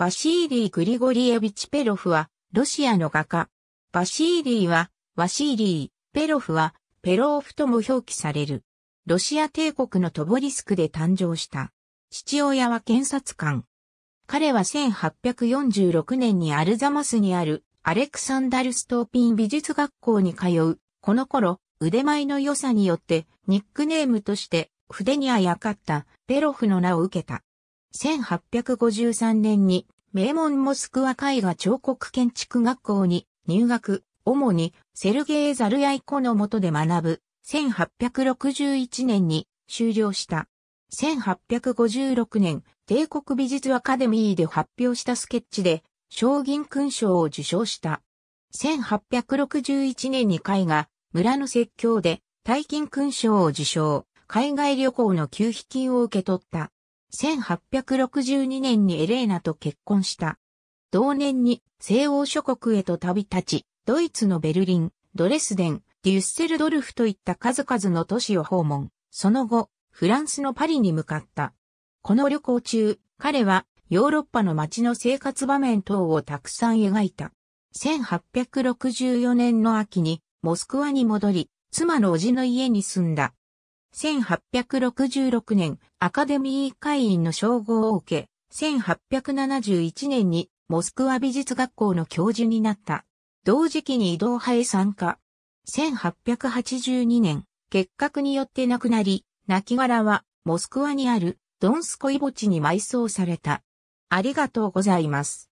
バシーリー・グリゴリエビチ・ペロフは、ロシアの画家。バシーリーは、ワシーリー、ペロフは、ペローフとも表記される。ロシア帝国のトボリスクで誕生した。父親は検察官。彼は1846年にアルザマスにあるアレクサンダル・ストーピン美術学校に通う。この頃、腕前の良さによってニックネームとして筆にあやかったペロフの名を受けた。1853年に名門モスクワ絵画彫刻建築学校に入学、主にセルゲイ・ザルヤイコの下で学ぶ、1861年に終了した。1856年、帝国美術アカデミーで発表したスケッチで、賞銀勲章を受賞した。1861年に絵画、村の説教で、大金勲章を受賞、海外旅行の給付金を受け取った。1862年にエレーナと結婚した。同年に西欧諸国へと旅立ち、ドイツのベルリン、ドレスデン、デュッセルドルフといった数々の都市を訪問。その後、フランスのパリに向かった。この旅行中、彼はヨーロッパの街の生活場面等をたくさん描いた。1864年の秋にモスクワに戻り、妻の叔父の家に住んだ。1866年、アカデミー会員の称号を受け、1871年にモスクワ美術学校の教授になった。同時期に移動派へ参加。1882年、結核によって亡くなり、亡骸はモスクワにあるドンスコイ墓地に埋葬された。ありがとうございます。